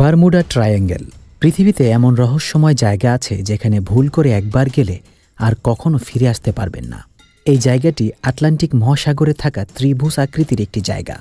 Bermuda triangle পৃথিবীতে এমন রহস্যময় জায়গা আছে যেখানে ভুল করে একবার গেলে আর কখনো ফিরে আসতে পারবেন না এই জায়গাটি আটলান্টিক মহাসাগরে থাকা ত্রিভুজ আকৃতির একটি জায়গা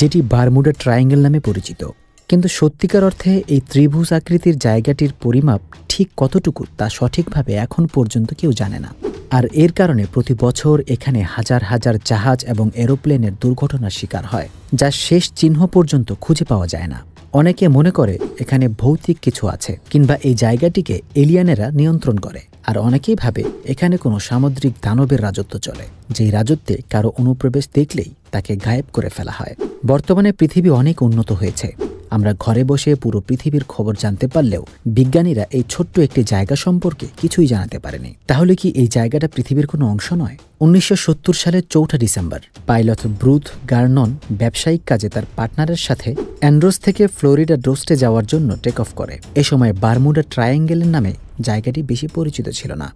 যেটি বারমুডা ট্রায়াঙ্গেল নামে পরিচিত কিন্তু সত্যিকার অর্থে এই ত্রিভুজ আকৃতির জায়গাটির পরিমাপ ঠিক কতটুকু তা সঠিকভাবে এখন পর্যন্ত কেউ জানে না আর এর কারণে প্রতি বছর এখানে হাজার হাজার জাহাজ এবং এরোপ্লেনের দুর্ঘটনার শিকার হয় যা শেষ চিহ্ন পর্যন্ত খুঁজে পাওয়া যায় না অনেকে মনে করে এখানে ভৌতিক কিছু আছে কিংবা এই জায়গাটিকে এলিয়ানেরা নিয়ন্ত্রণ করে আর অনেকেই ভাবে এখানে কোনো সামুদ্রিক দানবের রাজত্ব চলে যেই রাজত্বে কারো অনুপ্রবেশ দেখলেই তাকে গায়েব করে ফেলা হয় বর্তমানে পৃথিবী অনেক উন্নত হয়েছে আমরা ঘরে বসে পুরো পৃথিবীর খবর জানতে পারলেও বিজ্ঞানীরা এই ছোট্ট একটি জায়গা সম্পর্কে কিছুই জানাতে পারেনি তাহলে কি এই জায়গাটা পৃথিবীর কোনো অংশ নয় উনিশশো সালের চৌঠা ডিসেম্বর পাইলট ব্রুথ গার্নন ব্যবসায়িক কাজে তার পার্টনারের সাথে অ্যান্ড্রোস থেকে ফ্লোরিডা ডোস্টে যাওয়ার জন্য টেক অফ করে এ সময় বারমুডা ট্রায়াঙ্গেলের নামে জায়গাটি বেশি পরিচিত ছিল না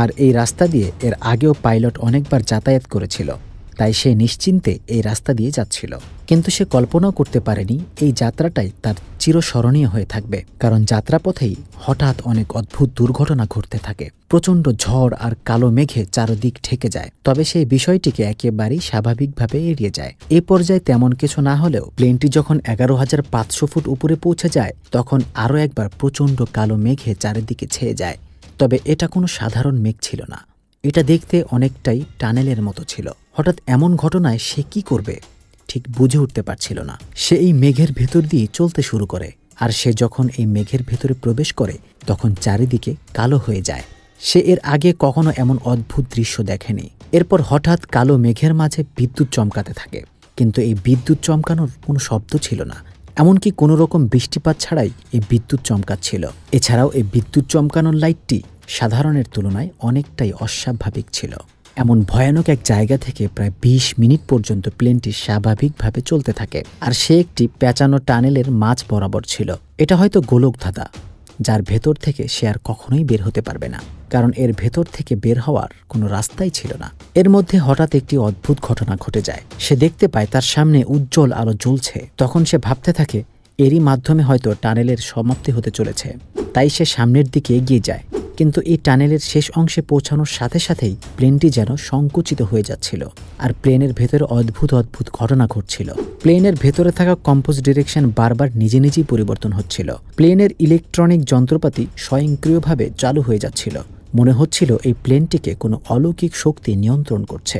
আর এই রাস্তা দিয়ে এর আগেও পাইলট অনেকবার যাতায়াত করেছিল তাই সে নিশ্চিন্তে এই রাস্তা দিয়ে যাচ্ছিল কিন্তু সে কল্পনাও করতে পারেনি এই যাত্রাটাই তার চিরস্মরণীয় হয়ে থাকবে কারণ যাত্রাপথেই হঠাৎ অনেক অদ্ভুত দুর্ঘটনা ঘটতে থাকে প্রচণ্ড ঝড় আর কালো মেঘে চারদিক ঠেকে যায় তবে সেই বিষয়টিকে একেবারেই স্বাভাবিকভাবে এড়িয়ে যায় এ পর্যায়ে তেমন কিছু না হলেও প্লেনটি যখন এগারো হাজার পাঁচশো ফুট উপরে পৌঁছে যায় তখন আরও একবার প্রচণ্ড কালো মেঘে চারিদিকে ছেয়ে যায় তবে এটা কোনো সাধারণ মেঘ ছিল না এটা দেখতে অনেকটাই টানেলের মতো ছিল হঠাৎ এমন ঘটনায় সে কি করবে ঠিক বুঝে উঠতে পারছিল না সে এই মেঘের ভেতর দিয়ে চলতে শুরু করে আর সে যখন এই মেঘের ভেতরে প্রবেশ করে তখন চারিদিকে কালো হয়ে যায় সে এর আগে কখনো এমন অদ্ভুত দৃশ্য দেখেনি এরপর হঠাৎ কালো মেঘের মাঝে বিদ্যুৎ চমকাতে থাকে কিন্তু এই বিদ্যুৎ চমকানোর কোনো শব্দ ছিল না এমনকি কোনো রকম বৃষ্টিপাত ছাড়াই এই বিদ্যুৎ চমকাচ্ছিল এছাড়াও এই বিদ্যুৎ চমকানোর লাইটটি সাধারণের তুলনায় অনেকটাই অস্বাভাবিক ছিল এমন ভয়ানক এক জায়গা থেকে প্রায় ২০ মিনিট পর্যন্ত প্লেনটি স্বাভাবিকভাবে চলতে থাকে আর সে একটি প্যাঁচানো টানেলের মাছ বরাবর ছিল এটা হয়তো ধাঁধা যার ভেতর থেকে সে আর কখনোই বের হতে পারবে না কারণ এর ভেতর থেকে বের হওয়ার কোনো রাস্তাই ছিল না এর মধ্যে হঠাৎ একটি অদ্ভুত ঘটনা ঘটে যায় সে দেখতে পায় তার সামনে উজ্জ্বল আলো জ্বলছে তখন সে ভাবতে থাকে এরই মাধ্যমে হয়তো টানেলের সমাপ্তি হতে চলেছে তাই সে সামনের দিকে এগিয়ে যায় কিন্তু এই টানেলের শেষ অংশে পৌঁছানোর সাথে সাথেই প্লেনটি যেন সংকুচিত হয়ে যাচ্ছিল আর প্লেনের ভেতরে অদ্ভুত অদ্ভুত ঘটনা ঘটছিল প্লেনের ভেতরে থাকা কম্পোজ ডিরেকশন বারবার নিজে নিজেই পরিবর্তন হচ্ছিল প্লেনের ইলেকট্রনিক যন্ত্রপাতি স্বয়ংক্রিয়ভাবে চালু হয়ে যাচ্ছিল মনে হচ্ছিল এই প্লেনটিকে কোনো অলৌকিক শক্তি নিয়ন্ত্রণ করছে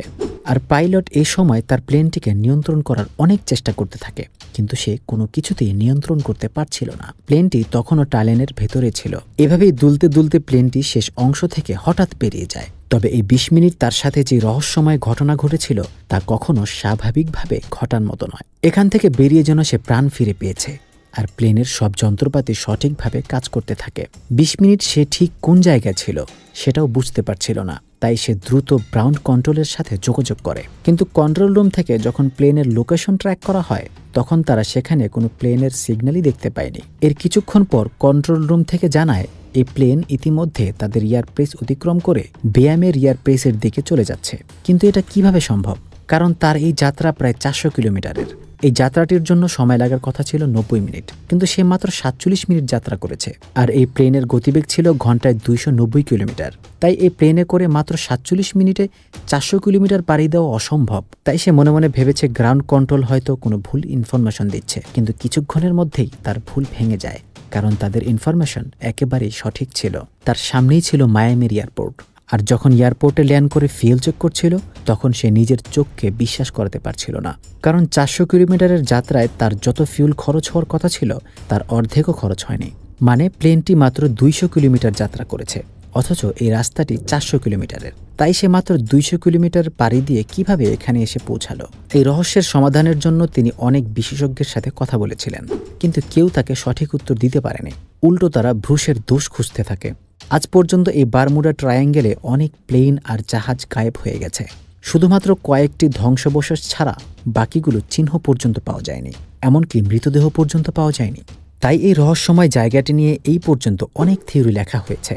আর পাইলট এ সময় তার প্লেনটিকে নিয়ন্ত্রণ করার অনেক চেষ্টা করতে থাকে কিন্তু সে কোনো কিছুতেই নিয়ন্ত্রণ করতে পারছিল না প্লেনটি তখনও টালেনের ভেতরে ছিল এভাবেই দুলতে দুলতে প্লেনটি শেষ অংশ থেকে হঠাৎ পেরিয়ে যায় তবে এই বিশ মিনিট তার সাথে যে রহস্যময় ঘটনা ঘটেছিল তা কখনো স্বাভাবিকভাবে ঘটার মতো নয় এখান থেকে বেরিয়ে যেন সে প্রাণ ফিরে পেয়েছে আর প্লেনের সব যন্ত্রপাতি সঠিকভাবে কাজ করতে থাকে বিশ মিনিট সে ঠিক কোন জায়গায় ছিল সেটাও বুঝতে পারছিল না তাই সে দ্রুত ব্রাউন্ড কন্ট্রোলের সাথে যোগাযোগ করে কিন্তু কন্ট্রোল রুম থেকে যখন প্লেনের লোকেশন ট্র্যাক করা হয় তখন তারা সেখানে কোনো প্লেনের সিগন্যালই দেখতে পায়নি এর কিছুক্ষণ পর কন্ট্রোল রুম থেকে জানায় এই প্লেন ইতিমধ্যে তাদের এয়ারপ্রেস অতিক্রম করে ব্যায়ামের এয়ারপ্রেসের দিকে চলে যাচ্ছে কিন্তু এটা কিভাবে সম্ভব কারণ তার এই যাত্রা প্রায় চারশো কিলোমিটারের এই যাত্রাটির জন্য সময় লাগার কথা ছিল নব্বই মিনিট কিন্তু সে মাত্র সাতচল্লিশ মিনিট যাত্রা করেছে আর এই প্লেনের গতিবেগ ছিল ঘন্টায় দুইশো কিলোমিটার তাই এই প্লেনে করে মাত্র সাতচল্লিশ মিনিটে চারশো কিলোমিটার পাড়ি দেওয়া অসম্ভব তাই সে মনে মনে ভেবেছে গ্রাউন্ড কন্ট্রোল হয়তো কোনো ভুল ইনফরমেশন দিচ্ছে কিন্তু কিছুক্ষণের মধ্যেই তার ভুল ভেঙে যায় কারণ তাদের ইনফরমেশন একেবারেই সঠিক ছিল তার সামনেই ছিল মায়ামি এয়ারপোর্ট আর যখন এয়ারপোর্টে ল্যান্ড করে ফিল চেক করছিল তখন সে নিজের চোখকে বিশ্বাস করাতে পারছিল না কারণ চারশো কিলোমিটারের যাত্রায় তার যত ফিউল খরচ হওয়ার কথা ছিল তার অর্ধেকও খরচ হয়নি মানে প্লেনটি মাত্র দুইশো কিলোমিটার যাত্রা করেছে অথচ এই রাস্তাটি চারশো কিলোমিটারের তাই সে মাত্র দুইশো কিলোমিটার পাড়ি দিয়ে কিভাবে এখানে এসে পৌঁছালো এই রহস্যের সমাধানের জন্য তিনি অনেক বিশেষজ্ঞের সাথে কথা বলেছিলেন কিন্তু কেউ তাকে সঠিক উত্তর দিতে পারেনি উল্টো তারা ভ্রুশের দোষ খুঁজতে থাকে আজ পর্যন্ত এই বারমুডা ট্রায়াঙ্গেলে অনেক প্লেন আর জাহাজ গায়েব হয়ে গেছে শুধুমাত্র কয়েকটি ধ্বংসবশেষ ছাড়া বাকিগুলো চিহ্ন পর্যন্ত পাওয়া যায়নি এমনকি মৃতদেহ পর্যন্ত পাওয়া যায়নি তাই এই রহস্যময় জায়গাটি নিয়ে এই পর্যন্ত অনেক থিওরি লেখা হয়েছে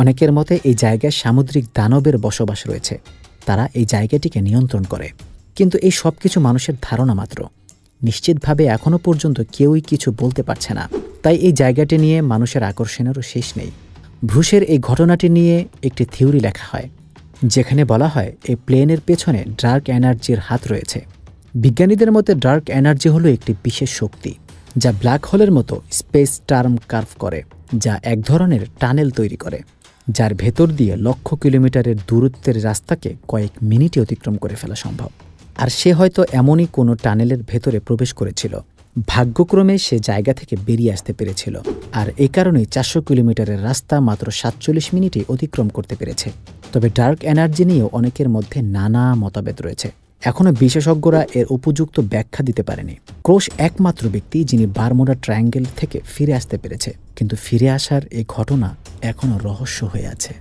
অনেকের মতে এই জায়গায় সামুদ্রিক দানবের বসবাস রয়েছে তারা এই জায়গাটিকে নিয়ন্ত্রণ করে কিন্তু এই সব কিছু মানুষের ধারণা মাত্র নিশ্চিতভাবে এখনও পর্যন্ত কেউই কিছু বলতে পারছে না তাই এই জায়গাটি নিয়ে মানুষের আকর্ষণেরও শেষ নেই ভ্রুশের এই ঘটনাটি নিয়ে একটি থিওরি লেখা হয় যেখানে বলা হয় এই প্লেনের পেছনে ডার্ক এনার্জির হাত রয়েছে বিজ্ঞানীদের মতে ডার্ক এনার্জি হলো একটি বিশেষ শক্তি যা ব্ল্যাক হোলের মতো স্পেস টার্ম কার্ভ করে যা এক ধরনের টানেল তৈরি করে যার ভেতর দিয়ে লক্ষ কিলোমিটারের দূরত্বের রাস্তাকে কয়েক মিনিটে অতিক্রম করে ফেলা সম্ভব আর সে হয়তো এমনই কোনো টানেলের ভেতরে প্রবেশ করেছিল ভাগ্যক্রমে সে জায়গা থেকে বেরিয়ে আসতে পেরেছিল আর এ কারণেই চারশো কিলোমিটারের রাস্তা মাত্র সাতচল্লিশ মিনিটে অতিক্রম করতে পেরেছে তবে ডার্ক এনার্জি নিয়েও অনেকের মধ্যে নানা মতভেদ রয়েছে এখনও বিশেষজ্ঞরা এর উপযুক্ত ব্যাখ্যা দিতে পারেনি ক্রোশ একমাত্র ব্যক্তি যিনি বারমোডা ট্রায়াঙ্গেল থেকে ফিরে আসতে পেরেছে কিন্তু ফিরে আসার এই ঘটনা এখনও রহস্য হয়ে আছে